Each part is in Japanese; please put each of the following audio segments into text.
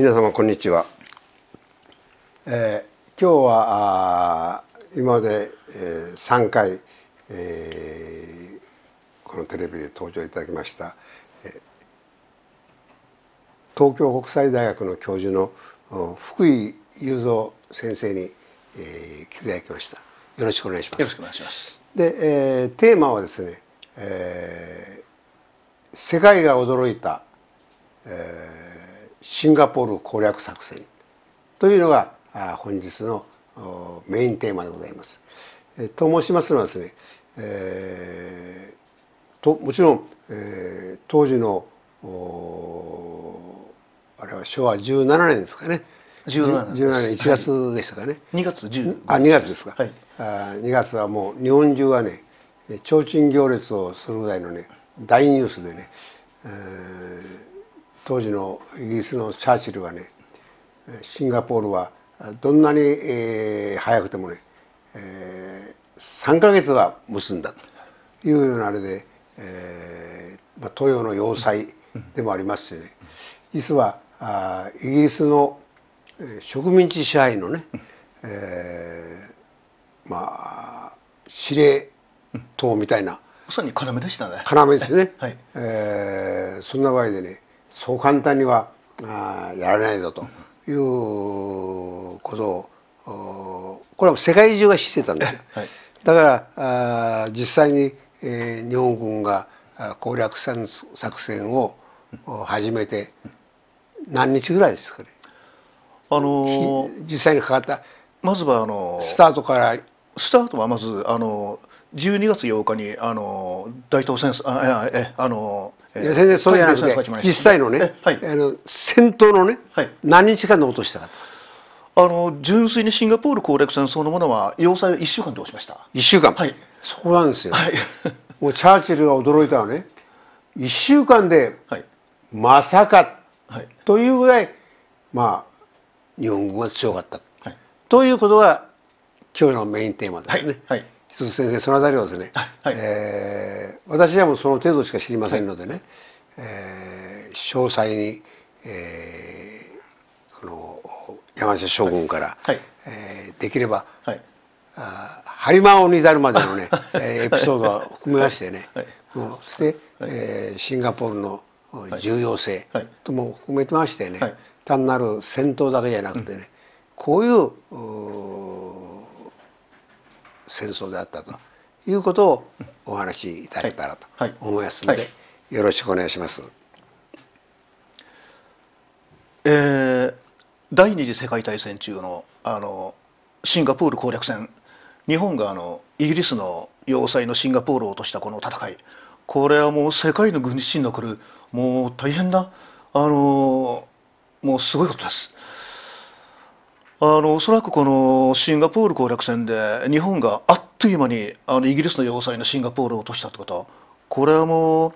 皆様こんにちは、えー、今日はあ今まで、えー、3回、えー、このテレビで登場いただきました、えー、東京国際大学の教授の福井雄三先生に、えー、来ていただきましたよろしくお願いしますよろしくお願いしますで、えー、テーマはですね、えー、世界が驚いた、えーシンガポール攻略作戦というのが本日のメインテーマでございます。と申しますのはですね、えー、ともちろん、えー、当時のあれは昭和17年ですかね17年 ,17 年1月でしたかね、はい、2月1あ2月ですか、はい、あ2月はもう日本中はね提灯行列をするぐらいのね大ニュースでね、えー当時のイギリスのチャーチルはねシンガポールはどんなに、えー、早くてもね、えー、3か月は結んだというようなあれで、えーまあ、東洋の要塞でもありますしね実はあイギリスの植民地支配のね、えー、まあ司令塔みたいな、まさに要でしたね。要ですね。はい、ええー、そんな場合でね、そう簡単にはあやらないぞということをこれは世界中が知ってたんですよ。はい、だからあ実際に、えー、日本軍が攻略戦作戦を始めて何日ぐらいですかね。あのー、実際にかかったまずはあのー、スタートからスタートはまずあのー12月8日にあの大東戦争あえあのえ全然そういう話で実際のね、はい、あの戦闘のね、はい、何日間の落としたかあの純粋にシンガポール攻略戦争のものは要塞を1週間で押しました1週間はいそこなんですよ、はい、もうチャーチルが驚いたのね1週間で、はい、まさか、はい、というぐらいまあ日本軍が強かった、はい、ということが今日のメインテーマですね、はい一つ先生そのあたりをですね、はい、えー、私はもうその程度しか知りませんのでね、はい、えー、詳細に、えー、この山下将軍から、はい、えー、できれば、はい、あハリマをにるまでのね、えー、エピソードを含めましてね、はい、そして、はい、えー、シンガポールの重要性とも含めてましてね、単なる戦闘だけじゃなくてね、うん、こういう戦争であったということをお話しいただけたらと思いますので、よろしくお願いします。えー、第二次世界大戦中のあのシンガポール攻略戦日本があのイギリスの要塞のシンガポールを落としたこの戦いこれはもう世界の軍事史の残るもう大変なあのもうすごいことです。あのおそらくこのシンガポール攻略戦で日本があっという間にあのイギリスの要塞のシンガポールを落としたってことこれはもう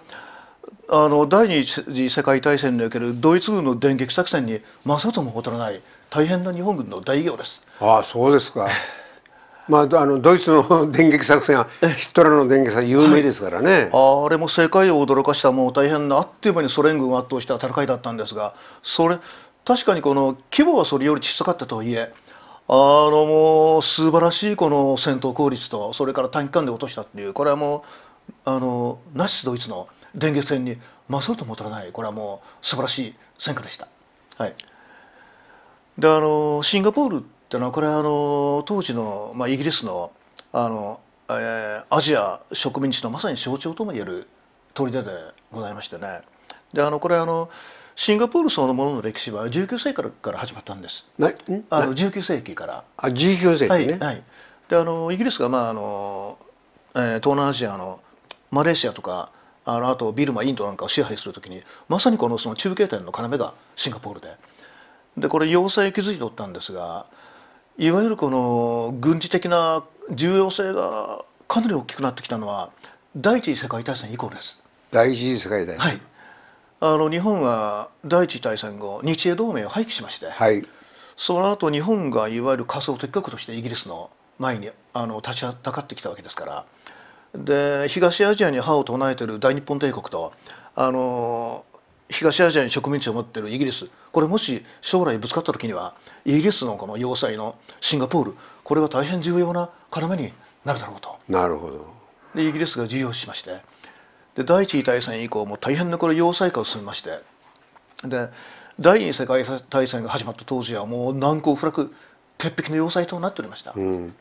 あの第二次世界大戦におけるドイツ軍の電撃作戦に勝るとも劣らない大変な日本軍の大偉業です。ああそうですか まあ、あのドイツの電撃作戦はヒットラーの電撃作戦有名ですからね、はい、あれも世界を驚かしたもう大変なあっという間にソ連軍を圧倒した戦いだったんですがそれ確かにこの規模はそれより小さかったとはいえあのもう素晴らしいこの戦闘効率とそれから短期間で落としたっていうこれはもうあのナチスドイツの電撃戦に勝るともたらないこれはもう素晴らしい戦果でした。はい、であのシンガポールってのはこれはあの当時の、まあ、イギリスのあの、えー、アジア植民地のまさに象徴ともいえる砦でございましてね。であのこれあのシンガポールそのものの歴史は19世紀からから始まったんです。あの19世紀から。あ19世紀ね。はい。はい、であのイギリスがまああの、えー、東南アジアのマレーシアとかあのあとビルマインドなんかを支配するときにまさにこのその中継点の要がシンガポールで。でこれ要塞築いておったんですがいわゆるこの軍事的な重要性がかなり大きくなってきたのは第一次世界大戦以降です。第一次世界大戦。はい。あの日本は第一次大戦後日英同盟を廃棄しまして、はい、その後日本がいわゆる仮想敵国としてイギリスの前にあの立ちはだかってきたわけですからで東アジアに歯を唱えてる大日本帝国とあの東アジアに植民地を持ってるイギリスこれもし将来ぶつかった時にはイギリスのこの要塞のシンガポールこれは大変重要な要になるだろうと。なるほどでイギリスが重要しましてで第一次大戦以降も大変なこれ要塞化を進めましてで第二次世界大戦が始まった当時はもう難攻不落鉄壁の要塞となっておりました、うん、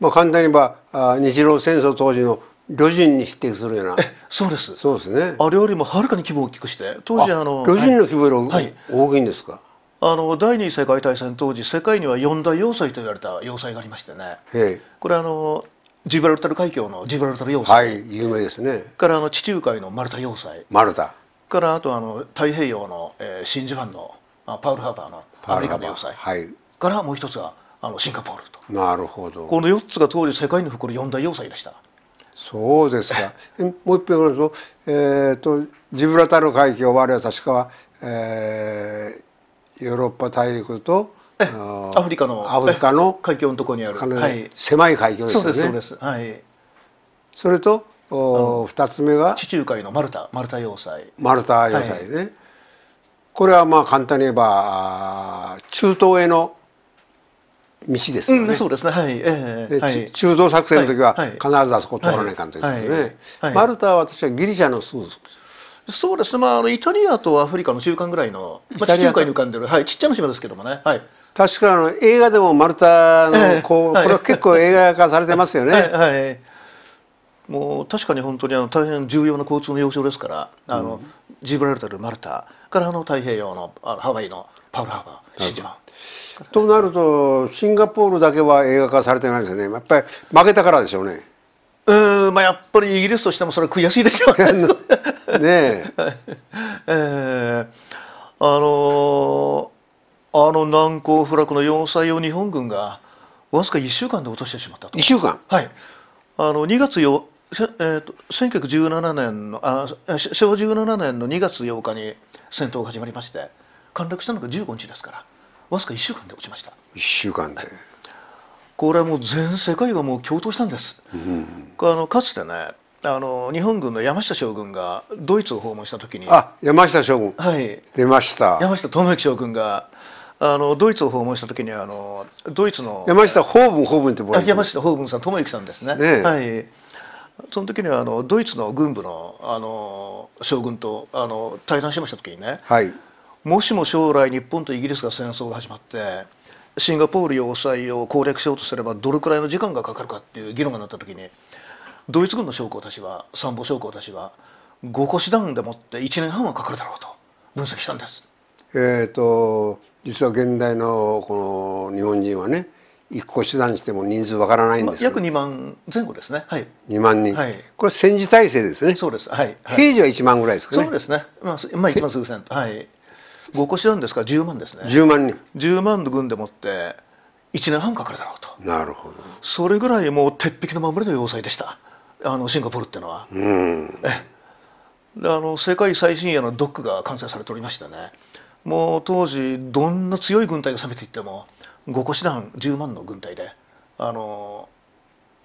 まあ、簡単に言えばあ日露戦争当時の旅順に匹敵するようなそうですそうですねあれよりもはるかに規模を大きくして当時あの旅順の規模より、はい、大きいんですか、あの第二次世界大戦当時世界には四大要塞と言われた要塞がありましてねこれあのジブラルタル海峡のジブラルタル要塞、はい、有名ですねからあの地中海のマルタ要塞マルタからあとあの太平洋の、えー、真珠湾のあパウルハーバーのアメリカの要塞、はい、からもう一つがあのシンガポールとなるほどこの4つが当時世界に誇る四大要塞でしたそうですか もう一遍言ると,、えーと、ジブラタル海峡はあれは確か、えー、ヨーロッパ大陸とアフリカのアフリカの 海峡のところにある、はい、狭い海峡ですよね。そうですそうです。はい。それとお二つ目が地中海のマルタマルタ要塞。マルタ要塞ね。はい、これはまあ簡単に言えば中東への道ですよね、うん、そうですね。はい。えー、はい、中東作戦の時は必ずあそこ通らないかんということね、はいはい、マルタは私はギリシャのすぐそうですね、まあ、あのイタリアとアフリカの中間ぐらいの、まあ、地中海に浮かんでる、はい、ちっちゃな島ですけどもね、はい、確かあの映画でもマルタのこう、えー、これは結構映画化されてますよね。はい、はい、もう確かに本当にあの大変重要な交通の要衝ですからあの、うん、ジブラルタルマルタからあの太平洋のあのハワイのパウルハーバーシジとなるとシンガポールだけは映画化されてないですねやっぱり負けたからでしょうね。うんまあやっぱりイギリスとしてもそれは悔しいでしょうね。ねええー、あのー、あの難攻不落の要塞を日本軍がわずか1週間で落としてしまったと1週間はいあの2月よえーと、1917年のあ昭和17年の2月8日に戦闘が始まりまして陥落したのが15日ですからわずか1週間で落ちました1週間で、これはもう全世界がもう共闘したんです、うん、あのかつてねあの日本軍の山下将軍がドイツを訪問した時にあ山下将軍、はい、出ました山下智之将軍があのドイツを訪問した時にはあのドイツの山下法文法文って山下法文さん智之さんですね。ねはいその時にはあのドイツの軍部のあの将軍とあの対談しました時にね、はい、もしも将来日本とイギリスが戦争が始まってシンガポール要塞を攻略しようとすればどれくらいの時間がかかるかっていう議論がなった時にドイツ軍の将校たちは参謀将校たちは五個師団でもって1年半はかかるだろうと分析したんです。えーと、実は現代のこの日本人はね一個手段しても人数わからないんです、まあ、約2万前後ですね、はい、2万人、はい、これ戦時体制ですねそうです、はい、はい、平時は1万ぐらいですかねそうですね、まあ、まあ、一番すぐ戦はい五個手段ですから10万ですね10万人10万の軍でもって1年半かかるだろうとなるほどそれぐらいもう鉄壁の守りの要塞でしたあのシンガポールっていうのは。うんあの世界最新鋭のドックが完成されておりましてねもう当時どんな強い軍隊が攻めていっても5個師団10万の軍隊であの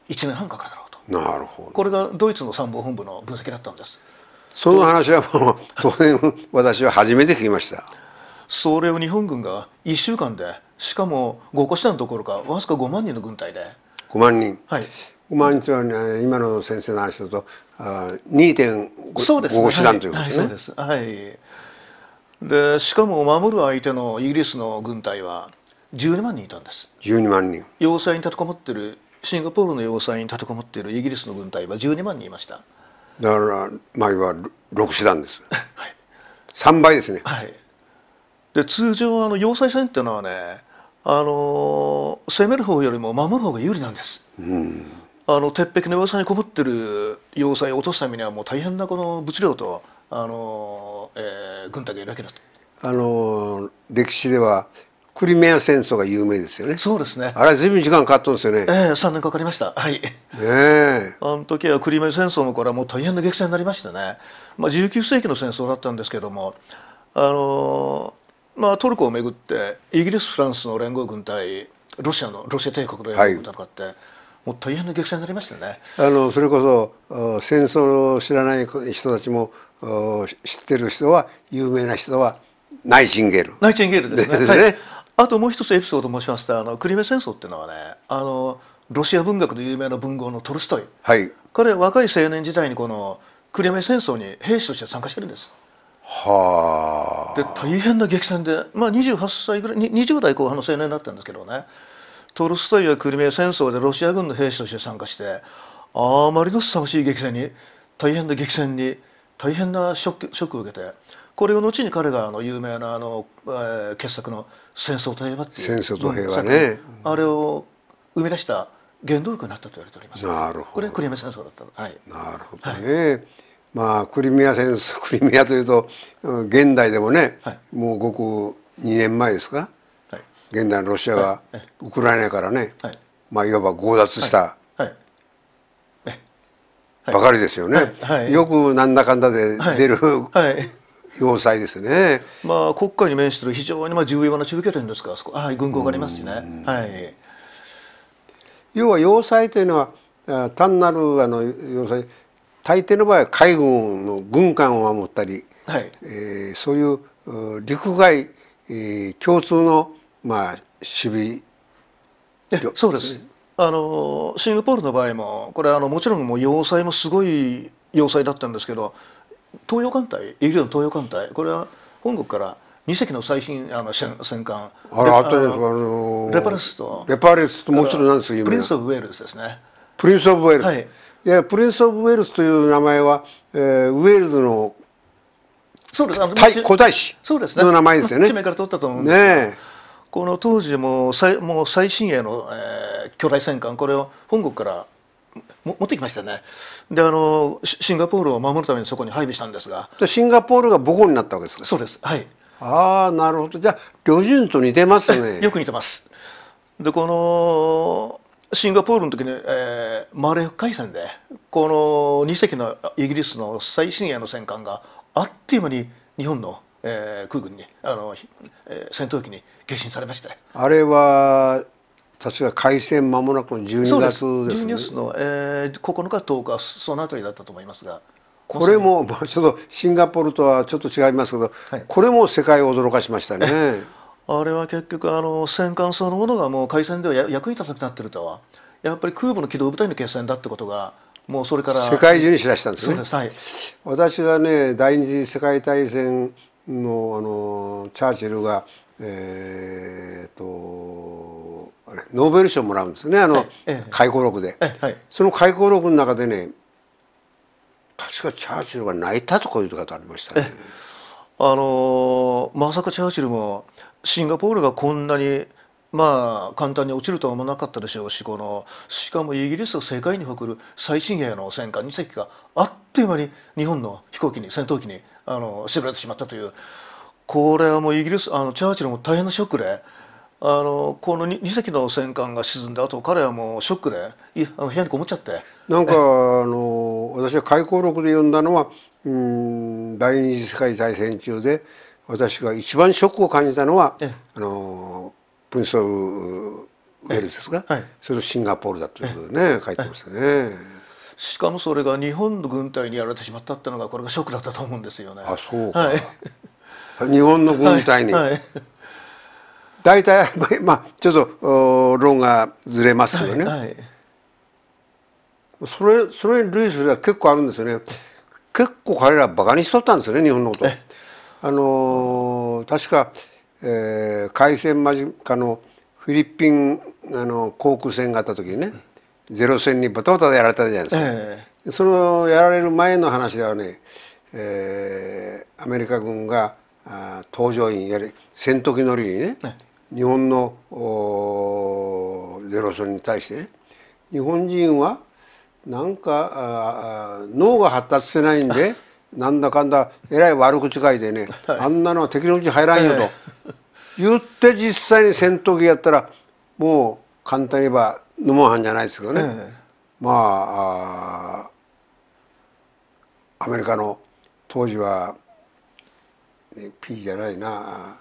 1年半かかるだろうとなるほどこれがドイツの参謀本部の分析だったんですその話はもう当然私は初めて聞きましたそれを日本軍が1週間でしかも5個師団どころかわずか5万人の軍隊で5万人はい毎日は、ね、今の先生の話だと2.5師団ということですね。そうですはい、でしかも守る相手のイギリスの軍隊は12万人いたんです12万人要塞に立てこもってるシンガポールの要塞に立てこもってるイギリスの軍隊は12万人いましただから前は6師団です、はい、3倍ですねはいで通常あの要塞戦っていうのはねあの攻める方よりも守る方が有利なんです、うん、あの鉄壁の要塞にこもってる要塞を落とすためにはもう大変なこの物量とあの、えー、軍隊がいるわけですあの歴史ではクリミア戦争が有名ですよね。そうですね。あれずいぶん時間かかったんですよね。ええー、三年かかりました。はい。ええ。あの時はクリミア戦争もかはもう大変な激戦になりましたね。まあ19世紀の戦争だったんですけども、あのまあトルコをめぐってイギリスフランスの連合軍隊ロシアのロシア帝国の連合軍隊とかって、はいもう大変な激戦になりましたねあのそれこそ戦争を知らない人たちも知ってる人は有名な人はナイチンゲール。ナイチンゲールですね。はい、あともう一つエピソード申しますとあのクリミア戦争っていうのはねあのロシア文学で有名な文豪のトルストイ、はい、彼は若い青年時代にこのクリミア戦争に兵士として参加してるんです。はあ。で大変な激戦で、まあ、28歳ぐらい20代後半の青年だったんですけどねトルストイはクリミア戦争でロシア軍の兵士として参加してあまりの凄まじい激戦に大変な激戦に大変なショックを受けてこれを後に彼があの有名なあの、えー、傑作の「戦争と平和」っていう戦争と平和、ね、あれを生み出した原動力になったと言われております。なるほどこれクリミア戦争だった、はい、なるほどね、はいまあ、クリミア戦争 クリミアというと現代でもね、はい、もうごく2年前ですか、現代のロシアがウクライナからね、まあ、いわば強奪したばかりですよね。よくなんだかんだで出る、要塞ですね。まあ国家に面してる非常にまあ重要な中継点ですから、ああ軍港がありますしね。はい。要は要塞というのは単なるあの要塞、大抵の場合は海軍の軍艦を守ったり、はい、えー、そういう陸外、えー、共通のまあ守備そうです、あのシンガポールの場合もこれあのもちろんもう要塞もすごい要塞だったんですけど東洋艦隊イギリスの東洋艦隊これは本国から2隻の最新あの戦艦あれああのレパレスとレパレスともう一つなんですかプリンス・オブ・ウェールズですねプリンス・オブ・ウェールズ、はい、いやプリンス・オブ・ウェールズという名前は、えー、ウェールズのそうです。古代史。そうですね。の名前ですよね。地名から取ったと思うんですねこの当時も最もう最新鋭の、えー、巨大戦艦これを本国から持ってきましたねであのシンガポールを守るためにそこに配備したんですがシンガポールが母港になったわけですかそうですはいああなるほどじゃあ旅順と似てますねよく似てますでこのシンガポールの時に、えー、マレー海戦でこの2隻のイギリスの最新鋭の戦艦があっという間に日本のえー、空軍にあの、えー、戦闘機に迎進されましてあれは確か開戦間もなくの12月ですね。す12月の、えー、9日10日そのあたりだったと思いますが。これもまあ、ちょっとシンガポールとはちょっと違いますけど、はい、これも世界を驚かしましたね。あれは結局あの戦艦そのものがもう海戦では役に立たなくなってるとはやっぱり空母の機動部隊の決戦だってことがもうそれから世界中に知らせたんですね。すはい、私がね第二次世界大戦のあのチャーチルが、えーと、とノーベル賞もらうんですねあの、はい、回顧録で、はい、その回顧録の中でね確かチャーチルが泣いたとかいうと方ありましたね。あのまさかチャーチルもシンガポールがこんなにまあ簡単に落ちるとは思わなかったでしょうしこのしかもイギリスが世界に誇る最新鋭の戦艦2隻があっという間に日本の飛行機に戦闘機にあの絞られてしまったというこれはもうイギリスあのチャーチルも大変なショックで。あのこの 2, 2隻の戦艦が沈んだ後彼はもうショックでいあの部屋にこもっちゃってなんかあの私は開港録で読んだのはうん第二次世界大戦中で私が一番ショックを感じたのはあのプンオウウェルズですが、はい、それをシンガポールだということでね書いてましたね。しかもそれが日本の軍隊にやられてしまったっていうのがこれがショックだったと思うんですよね。あそうはい、日本の軍隊に、はいはい、大体 まあちょっと論がずれますよね。はい、はい、それそれに類するは結構あるんですよね。結構彼らバカにしとったんですよね日本のこと。あのー、確か、えー、海戦間近のフィリピンあの航空戦があった時にね、うんゼロ戦にバタバタでやられたじゃないですか、えー、そのやられる前の話ではね、えー、アメリカ軍があ搭乗員やり戦闘機乗りにね、日本のゼロ戦に対してね日本人はなんかあ脳が発達してないんで なんだかんだえらい悪口書いてね、はい、あんなのは敵のうち入らんよと、えー、言って実際に戦闘機やったらもう簡単に言えば無謀じゃないですけどね、ええ、まあアメリカの当時は P じゃないな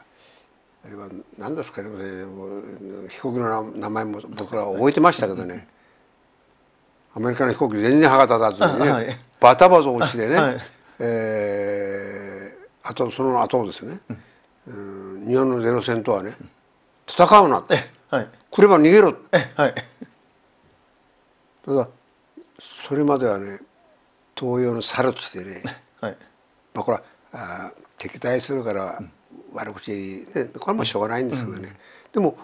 あれは何ですかね飛行機の名前も僕らは覚えてましたけどねアメリカの飛行機全然歯が立たずにね、はい、バタバタ落ちてねあはい、えー、あとその後ですね、うん、日本のゼロ戦とはね戦うなって、はい、来れば逃げろって。はいただそれまではね東洋の猿としてね、はい、まあこれはあ敵対するから悪口、ね、これもしょうがないんですけどね、うん、でも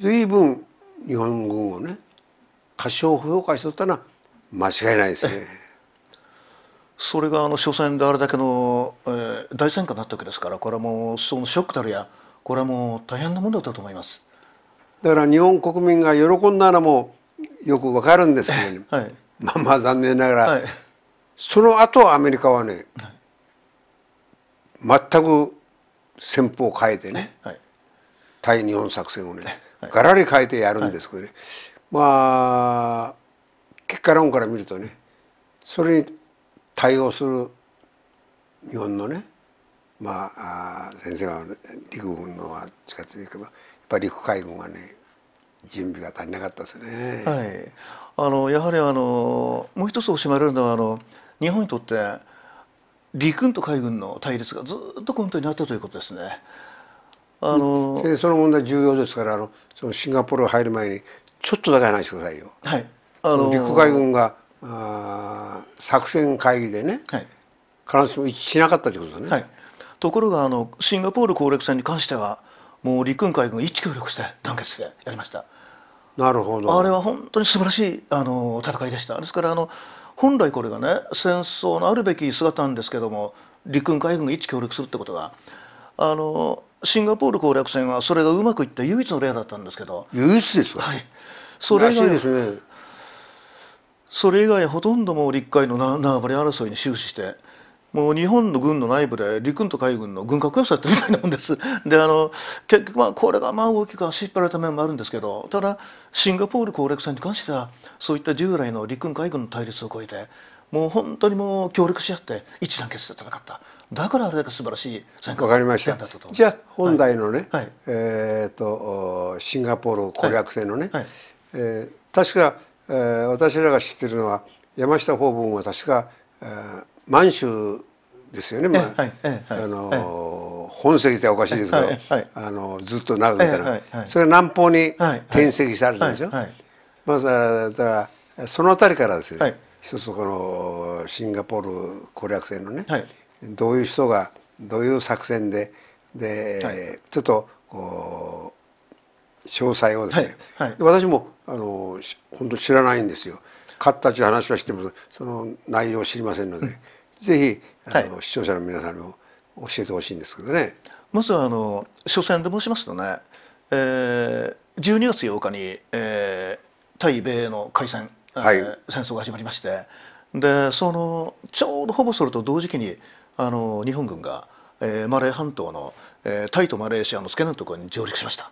随分日本軍をね過小評価しとったのは間違いないですね。それがあの初戦であれだけの、えー、大戦果になったわけですからこれはもうそのショックたるやこれはもう大変なものだったと思います。だから日本国民が喜んだらもよくわかるんですけどね、はい、まあまあ残念ながら、はい、その後アメリカはね、全く戦法を変えてね、対日本作戦をね、がらり変えてやるんですけどね、まあ結果論から見るとねそれに対応する日本のねまああ先生は陸軍のは近づいてばやっぱり陸海軍はね準備が足りなかったですね。はい、あのやはりあのもう一つおしまれるのはあの日本にとって陸軍と海軍の対立がずっと根底にあったということですね。あのその問題重要ですからあのそのシンガポール入る前にちょっとだけ話してくださいよ。はい、あの陸海軍があ作戦会議でね、はい、必ずしも一致しなかったということだね。はい、ところがあのシンガポール攻略戦に関してはもう陸海軍一致協力して団結してやりましたなるほどあれは本当に素晴らしいあの戦いでしたですからあの本来これがね戦争のあるべき姿なんですけども陸海軍一致協力するってことがあのシンガポール攻略戦はそれがうまくいった唯一の例だったんですけど唯一ですはいそれ以外、ね、それ以外ほとんども陸海の縄張り争いに終始してもう日本の軍の内部で陸軍と海軍の軍拡予想やてるみたいなもんです。であの結局まあこれがまあ大きく足引っ張られた面もあるんですけどただシンガポール攻略戦に関してはそういった従来の陸軍海軍の対立を超えてもう本当にもう協力し合って一致団結して戦っただからあれだけ素晴らしい戦果がりましじゃあ本来のね、はい、えーと、とシンガポール攻略戦のね、はいはい、えー、確か、えー、私らが知ってるのは山下法文は確か、えー満州ですよね、まああの本籍っておかしいですけど、あのずっと長くいたら、それが南方に転籍されたんですよ。まずはその辺りからですね、一つこのシンガポール攻略戦のね、どういう人がどういう作戦でで、ちょっとこう詳細をですね、私もあの本当知らないんですよ。勝ったという話はしてもその内容を知りませんので。ぜひあの、はい、視聴者の皆さんにも教えてほしいんですけどね。まずあの初戦で申しますとね、えー、12月8日に、えー、対米の開戦、はい、えー、戦争が始まりましてでそのちょうどほぼそれと同時期にあの日本軍が、えー、マレー半島の、えー、タイとマレーシアの付け根のところに上陸しました。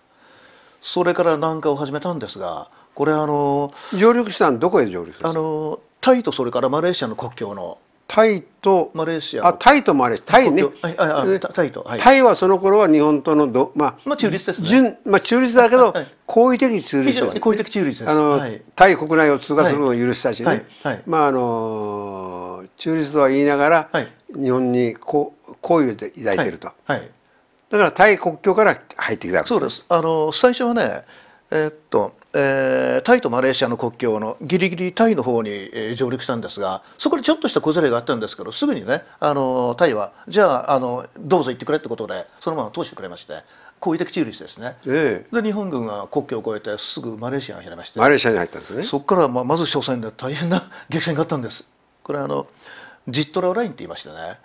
それから南下を始めたんですがこれあの上陸したのどこへ上陸あのタイとそれからマレーシアの国境のタイとマレーシアあタイとマレーシアタイねタイと、はい、タイはその頃は日本とのどまあ、まあ、中立ですねまあ中立だけど、はい、好意的中立です好意的中立ですあの、はい、タイ国内を通過するのを許したしね、まああの中立とは言いながら、日本に好意を抱いていると、だからタイ国境から入ってきたわけですそうですあの最初はねえー、っと、えー、タイとマレーシアの国境のギリギリタイの方に、え上陸したんですがそこでちょっとした小競れがあったんですけどすぐにねあのタイはじゃああのどうぞ行ってくれってことでそのまま通してくれまして好意的中立ですね、えー、で日本軍が国境を越えてすぐマレーシアに入れましてマレーシアに入ったんですねそこからまあまず初戦で大変な 激戦があったんですこれあのジットララインって言いましてね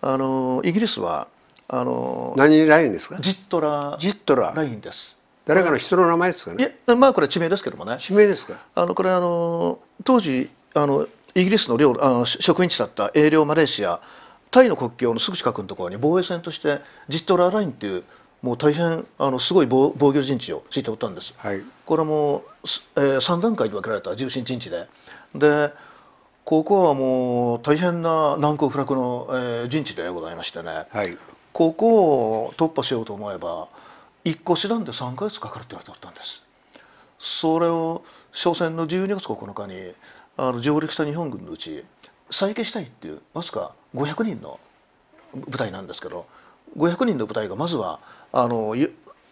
あのイギリスはあの何ラインですかジットラジットララインです誰かの人の名前ですかねいやまあこれ地名ですけどもね地名ですかあのこれあの当時あのイギリスの領あの職員地だった英領マレーシアタイの国境のすぐ近くのところに防衛線としてジットラーラインっていうもう大変あのすごい防防御陣地を敷いておったんです、はい、これも、えー、3段階に分けられた重心陣地ででここはもう大変な難攻不落の、えー、陣地でございましてね、はい、ここを突破しようと思えば1個師団で3ヶ月かかるって言われておったんですそれを商戦の12月9日にあの上陸した日本軍のうち再建したいっていうわずか500人の部隊なんですけど500人の部隊がまずはあの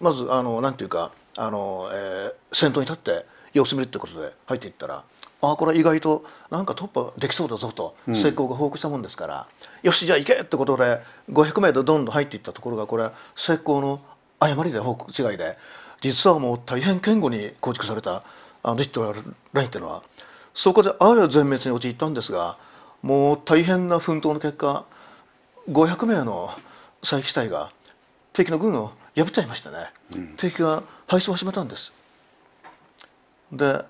まずあのなんていうかあの、えー、先頭に立って様子見るってことで入っていったらああこれ意外となんか突破できそうだぞと成功が報告したもんですから、うん、よしじゃあ行けってことで500名でどんどん入っていったところがこれ成功の誤りで報告違いで実はもう大変堅固に構築されたあのデジタルラインっていうのはそこであわや全滅に陥ったんですがもう大変な奮闘の結果500名の佐伯隊が敵の軍を破っちゃいましたね、うん、敵が敗走を始めたんですで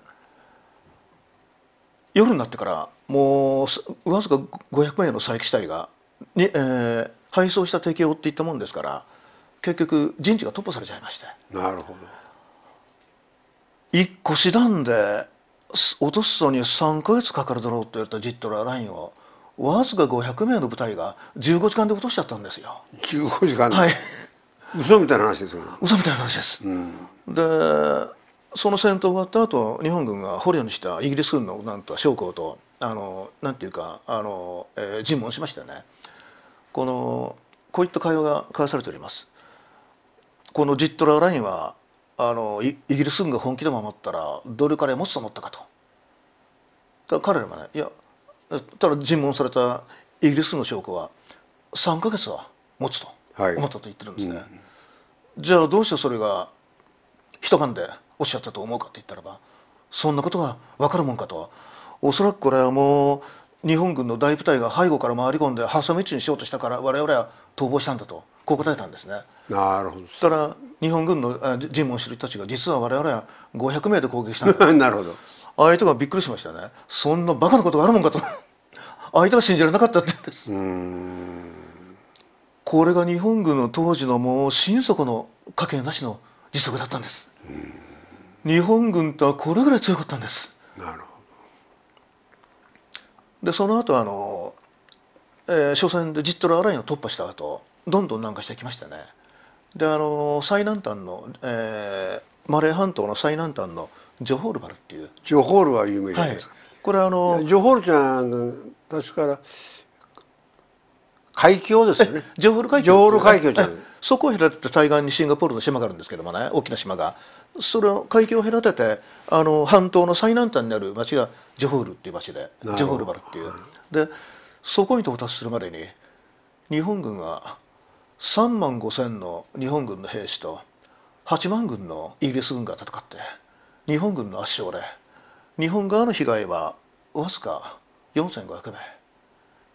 夜になってからもうわずか500名の佐伯隊がに、えー、敗走した敵を追っていったもんですから結局人事が突破されちゃいましてなるほど一個師団で落とすのに3か月かかるだろうって言われたジットララインをわずか500名の部隊が15時間で落としちゃったんですよ15時間はい嘘みたいな話ですよ嘘みたいな話です、うん、でその戦闘が終わった後日本軍が捕虜にしたイギリス軍のなんと将校とあのなんていうかあの、えー、尋問しましたよねこのこういった会話が交わされておりますこのジットラーラインはあのイギリス軍が本気で守ったらドルカレー持つと思ったかと。だから彼らはねいやただ尋問されたイギリス軍の証拠は3か月は持つと思ったと言ってるんですね。はいうん、じゃあどうしてそれが一晩でおっしゃったと思うかって言ったらばそんなことが分かるもんかとおそらくこれはもう日本軍の大部隊が背後から回り込んで挟み撃ちにしようとしたから我々は逃亡したんだとこう答えたんですね。なるほど。したら日本軍の尋問してる人たちが実は我々は500名で攻撃したんだ。なるほど。相手がびっくりしましたね。そんなバカなことがあるもんかと 相手は信じられなかったってんです。これが日本軍の当時のもう心底の家計なしの時速だったんです。日本軍とはこれぐらい強かったんです。なるほど。でその後あの、えー、初戦でジットラーラインを突破した後どんどん南下してきましたね。であの最南端の、えー、マレー半島の最南端のジョホールバルっていうジョホールは有名じゃないですか、はい、これあのジョホールちゃん確から海峡ですよねジョホール海峡じゃんそこを隔てて対岸にシンガポールの島があるんですけどもね大きな島がそれを海峡を隔ててあの半島の最南端にある町がジョホールっていう町でジョホールバルっていうでそこに到達するまでに日本軍は3万5千の日本軍の兵士と8万軍のイギリス軍が戦って日本軍の圧勝で日本側の被害はわずか4,500名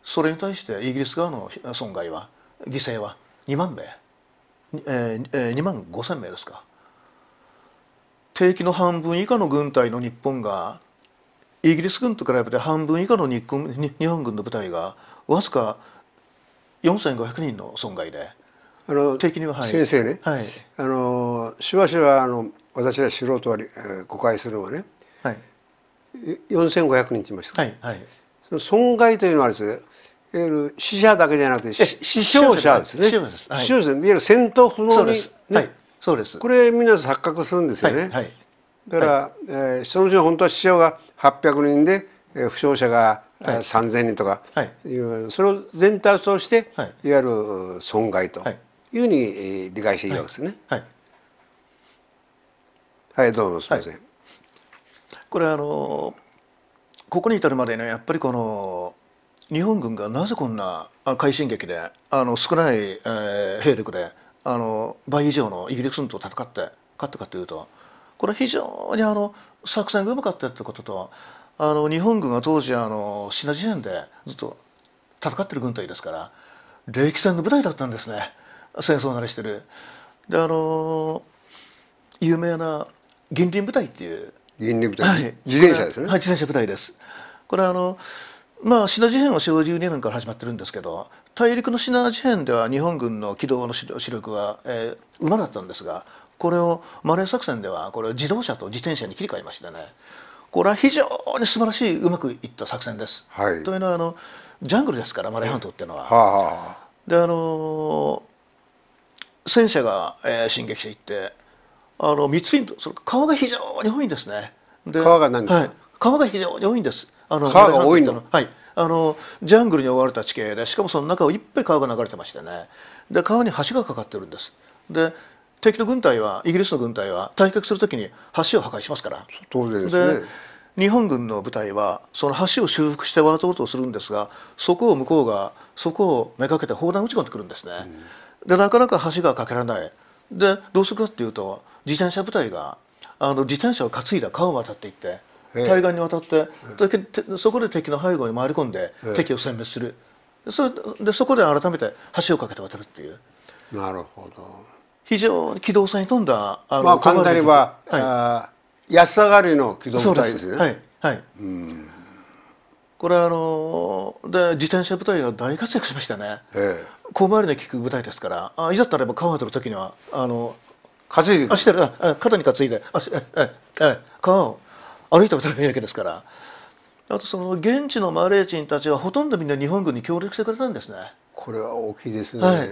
それに対してイギリス側の損害は犠牲は2万名、えー、2万5,000名ですか定期の半分以下の軍隊の日本がイギリス軍と比べて半分以下の日本軍の部隊がわずか4500人の損害であの的には、はい、先生ね、はい、あのしばしばあの私は素人は、えー、誤解するのはね、はい、4500人って言いますた、はいはい、その損害というのはですねいわゆる死者だけじゃなくて死傷者ですね死傷者い、わゆる戦闘不能に、ね、そうです、はい、そうですこれみんな錯覚するんですよね、だから、はえそのうち本当は死傷が800人で、えー、負傷者がはい、3,000人とかいう、はい、それを全体を通して、はい、いわゆる損害というふうに理解していいわけですね。はい、はいどうぞすみません。これあのここに至るまでねやっぱりこの日本軍がなぜこんな快進撃であの少ない、えー、兵力であの倍以上のイギリス軍と戦って勝ったかというとこれは非常にあの作戦がうまかったってこととあの日本軍が当時あの品事変でずっと戦ってる軍隊ですから冷戦の舞台だったんですね戦争慣れしてる。であの有名な銀輪部隊っていう銀輪部隊、はい、自転車ですねはい自転車部隊ですこれあのまあ、シナ事変は昭和12年から始まってるんですけど大陸のシナ事変では日本軍の機動の主力は、えー、馬だったんですがこれをマレー作戦ではこれを自動車と自転車に切り替えましたねこれは非常に素晴らしいうまくいった作戦です。はい、というのはあのジャングルですからマレー半島っていうのは。はあ、であの戦車が、えー、進撃していってあの密林とそれ川が非常に多いんですね。で川が何ですか、はい、川が非常に多いんです。あの川が多いのはいあのジャングルに覆われた地形でしかもその中をいっぱい川が流れてましてねで川に橋がかかってるんです。で敵の軍隊はイギリスの軍隊は退却するときに橋を破壊しますから当然ですね日本軍の部隊はその橋を修復して渡ろうとするんですがそこを向こうがそこをめがけて砲弾撃ち込んでくるんですね、うん、でなかなか橋が架けられないでどうするかっていうと自転車部隊があの自転車を担いだ川を渡っていって対岸に渡ってそこで敵の背後に回り込んで敵を殲滅するそでそこで改めて橋を架けて渡るっていう。なるほど非常に機動性に富んだあの、まあ、簡単には、はい、あ安上がりの機動隊ですねはい、はいうん、これはあので自転車部隊が大活躍しましたね、ええ、小回りの利く部隊ですからあいざとなれば川渡る時にはあの担いであ足であ肩に担いで足ええ川を歩いて渡ればいいわけですからあとその現地のマレー人たちはほとんどみんな日本軍に協力してくれたんですねこれは大きいですね、はい、